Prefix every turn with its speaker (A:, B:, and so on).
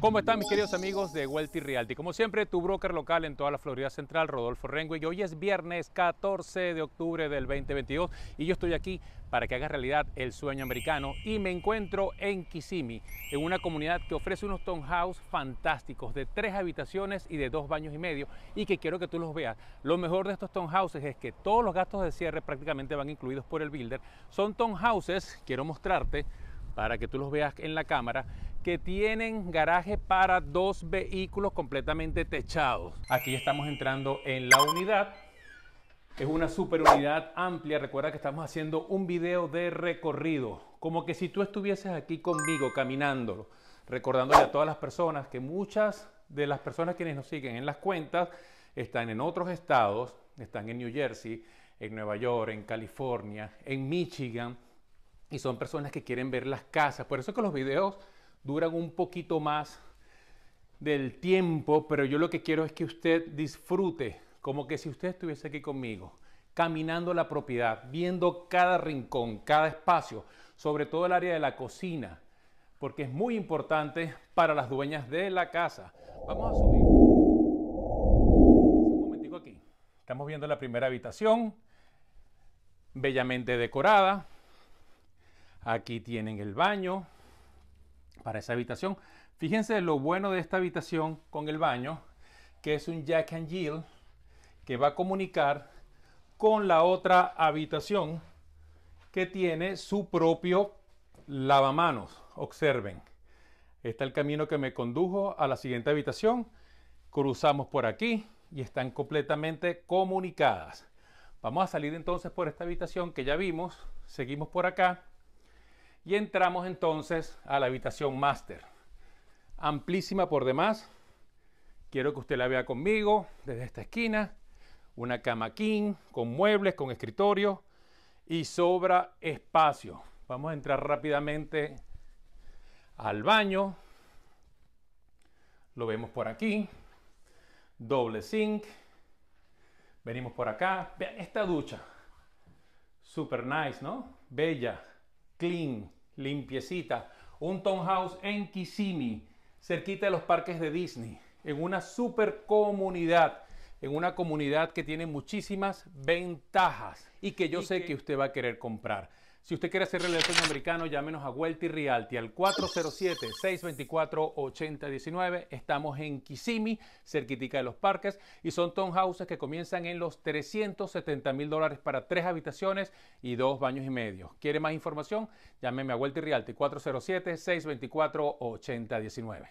A: ¿Cómo están mis queridos amigos de Wealthy Realty? Como siempre, tu broker local en toda la Florida Central, Rodolfo Rengo, y hoy es viernes 14 de octubre del 2022 y yo estoy aquí para que haga realidad el sueño americano y me encuentro en Kissimmee, en una comunidad que ofrece unos townhouses fantásticos de tres habitaciones y de dos baños y medio y que quiero que tú los veas. Lo mejor de estos townhouses es que todos los gastos de cierre prácticamente van incluidos por el builder. Son townhouses, quiero mostrarte para que tú los veas en la cámara, que tienen garaje para dos vehículos completamente techados. Aquí estamos entrando en la unidad. Es una super unidad amplia. Recuerda que estamos haciendo un video de recorrido. Como que si tú estuvieses aquí conmigo caminando, recordándole a todas las personas que muchas de las personas quienes nos siguen en las cuentas están en otros estados, están en New Jersey, en Nueva York, en California, en Michigan, y son personas que quieren ver las casas. Por eso es que los videos duran un poquito más del tiempo, pero yo lo que quiero es que usted disfrute, como que si usted estuviese aquí conmigo, caminando la propiedad, viendo cada rincón, cada espacio, sobre todo el área de la cocina, porque es muy importante para las dueñas de la casa. Vamos a subir. Un momentico aquí. Estamos viendo la primera habitación, bellamente decorada. Aquí tienen el baño para esa habitación. Fíjense lo bueno de esta habitación con el baño, que es un Jack and Jill que va a comunicar con la otra habitación que tiene su propio lavamanos. Observen. Está el camino que me condujo a la siguiente habitación. Cruzamos por aquí y están completamente comunicadas. Vamos a salir entonces por esta habitación que ya vimos. Seguimos por acá y entramos entonces a la habitación máster. Amplísima por demás. Quiero que usted la vea conmigo desde esta esquina. Una cama king con muebles, con escritorio y sobra espacio. Vamos a entrar rápidamente al baño. Lo vemos por aquí. Doble zinc. Venimos por acá. Vean esta ducha. Super nice, ¿no? Bella, clean limpiecita. Un townhouse en Kissimmee, cerquita de los parques de Disney, en una super comunidad, en una comunidad que tiene muchísimas ventajas y que yo sé que usted va a querer comprar. Si usted quiere hacer el sueño americano, llámenos a Welty Realty al 407-624-8019. Estamos en Kissimmee, cerquitica de los parques, y son townhouses que comienzan en los 370 mil dólares para tres habitaciones y dos baños y medio. ¿Quiere más información? Llámeme a Welty Realty 407-624-8019.